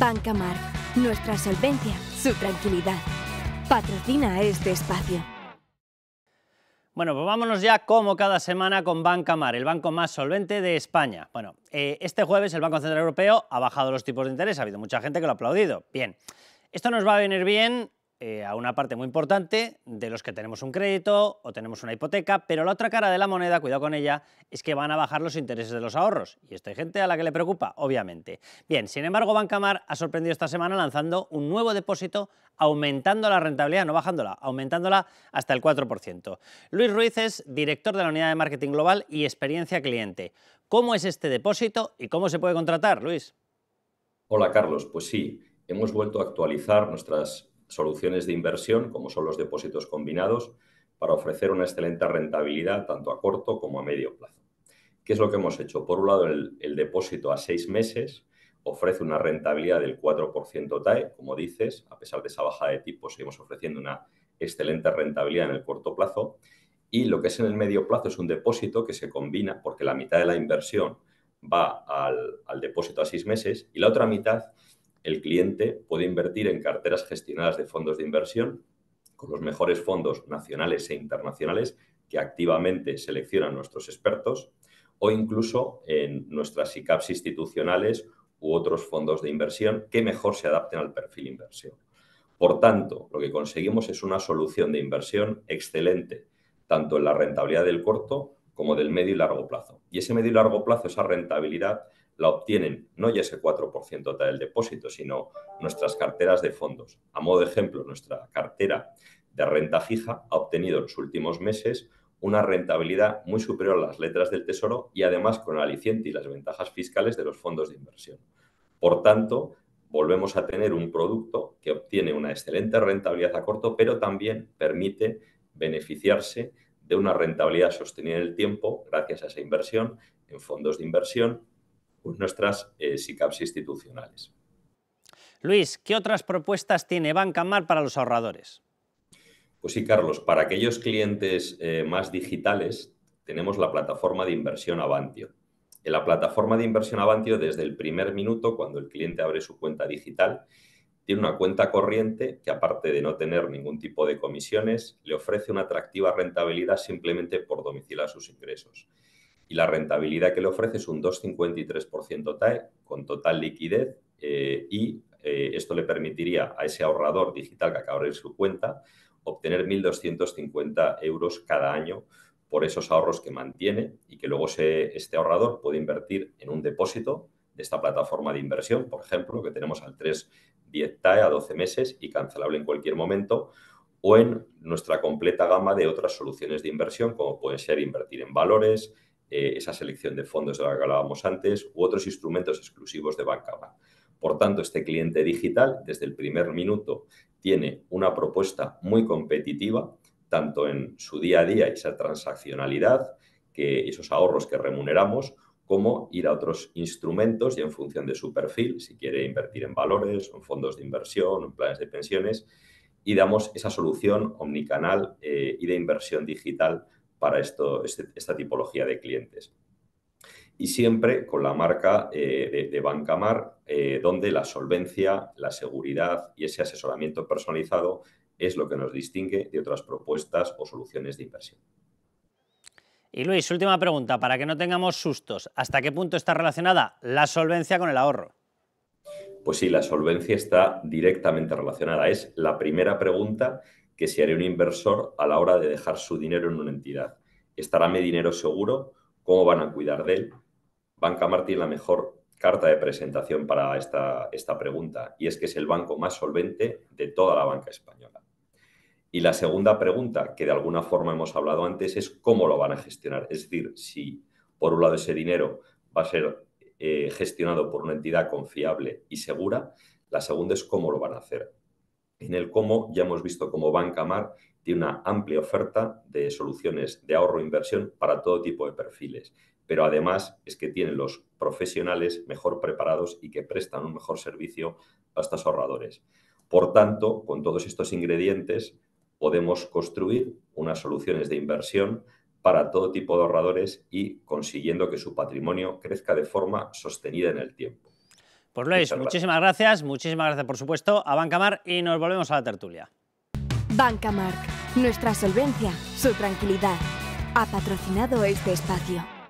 Mar. nuestra solvencia, su tranquilidad. Patrocina este espacio. Bueno, pues vámonos ya como cada semana con Mar, el banco más solvente de España. Bueno, eh, este jueves el Banco Central Europeo ha bajado los tipos de interés, ha habido mucha gente que lo ha aplaudido. Bien, esto nos va a venir bien eh, a una parte muy importante de los que tenemos un crédito o tenemos una hipoteca, pero la otra cara de la moneda, cuidado con ella, es que van a bajar los intereses de los ahorros. Y esto hay gente a la que le preocupa, obviamente. Bien, sin embargo, Bancamar ha sorprendido esta semana lanzando un nuevo depósito aumentando la rentabilidad, no bajándola, aumentándola hasta el 4%. Luis Ruiz es director de la unidad de marketing global y experiencia cliente. ¿Cómo es este depósito y cómo se puede contratar, Luis? Hola, Carlos. Pues sí, hemos vuelto a actualizar nuestras soluciones de inversión, como son los depósitos combinados, para ofrecer una excelente rentabilidad tanto a corto como a medio plazo. ¿Qué es lo que hemos hecho? Por un lado, el, depósito a seis meses ofrece una rentabilidad del 4% TAE, como dices, a pesar de esa baja de tipos seguimos ofreciendo una excelente rentabilidad en el corto plazo. Y lo que es en el medio plazo es un depósito que se combina porque la mitad de la inversión va al depósito a seis meses y la otra mitad el cliente puede invertir en carteras gestionadas de fondos de inversión con los mejores fondos nacionales e internacionales que activamente seleccionan nuestros expertos o incluso en nuestras ICAPs institucionales u otros fondos de inversión que mejor se adapten al perfil inversión. Por tanto, lo que conseguimos es una solución de inversión excelente, tanto en la rentabilidad del corto como del medio y largo plazo. Y ese medio y largo plazo, esa rentabilidad, la obtienen no ya ese 4% del depósito, sino nuestras carteras de fondos. A modo de ejemplo, nuestra cartera de renta fija ha obtenido en los últimos meses una rentabilidad muy superior a las letras del Tesoro y además con aliciente y las ventajas fiscales de los fondos de inversión. Por tanto, volvemos a tener un producto que obtiene una excelente rentabilidad a corto, pero también permite beneficiarse de una rentabilidad sostenida en el tiempo gracias a esa inversión en fondos de inversión pues nuestras eh, SICAPs institucionales. Luis, ¿qué otras propuestas tiene Banca Mar para los ahorradores? Pues sí, Carlos, para aquellos clientes eh, más digitales tenemos la plataforma de inversión Avantio. En la plataforma de inversión Avantio, desde el primer minuto, cuando el cliente abre su cuenta digital, tiene una cuenta corriente que, aparte de no tener ningún tipo de comisiones, le ofrece una atractiva rentabilidad simplemente por domicilar sus ingresos y la rentabilidad que le ofrece es un 2,53% TAE con total liquidez eh, y eh, esto le permitiría a ese ahorrador digital que acaba de abrir su cuenta obtener 1.250 euros cada año por esos ahorros que mantiene y que luego este ahorrador puede invertir en un depósito de esta plataforma de inversión, por ejemplo, que tenemos al 3,10 TAE a 12 meses y cancelable en cualquier momento, o en nuestra completa gama de otras soluciones de inversión, como puede ser invertir en valores, eh, esa selección de fondos de la que hablábamos antes, u otros instrumentos exclusivos de Bancama. Por tanto, este cliente digital, desde el primer minuto, tiene una propuesta muy competitiva, tanto en su día a día, y esa transaccionalidad, que esos ahorros que remuneramos, como ir a otros instrumentos y en función de su perfil, si quiere invertir en valores, en fondos de inversión, en planes de pensiones, y damos esa solución omnicanal eh, y de inversión digital para este, esta tipología de clientes. Y siempre con la marca eh, de, Banca Bancamar, eh, donde la solvencia, la seguridad y ese asesoramiento personalizado es lo que nos distingue de otras propuestas o soluciones de inversión. Y Luis, última pregunta, para que no tengamos sustos, ¿hasta qué punto está relacionada la solvencia con el ahorro? Pues sí, la solvencia está directamente relacionada. Es la primera pregunta que si haré un inversor a la hora de dejar su dinero en una entidad. ¿Estará mi dinero seguro? ¿Cómo van a cuidar de él? Banca Martín, la mejor carta de presentación para esta, esta pregunta, y es que es el banco más solvente de toda la banca española. Y la segunda pregunta, que de alguna forma hemos hablado antes, es cómo lo van a gestionar. Es decir, si por un lado ese dinero va a ser eh, gestionado por una entidad confiable y segura, la segunda es cómo lo van a hacer en el cómo ya hemos visto cómo Mar tiene una amplia oferta de soluciones de ahorro e inversión para todo tipo de perfiles, pero además es que tienen los profesionales mejor preparados y que prestan un mejor servicio a estos ahorradores. Por tanto, con todos estos ingredientes podemos construir unas soluciones de inversión para todo tipo de ahorradores y consiguiendo que su patrimonio crezca de forma sostenida en el tiempo. Pues Luis, muchísimas gracias, muchísimas gracias por supuesto a Bancamar y nos volvemos a la tertulia. bancamark nuestra solvencia, su tranquilidad, ha patrocinado este espacio.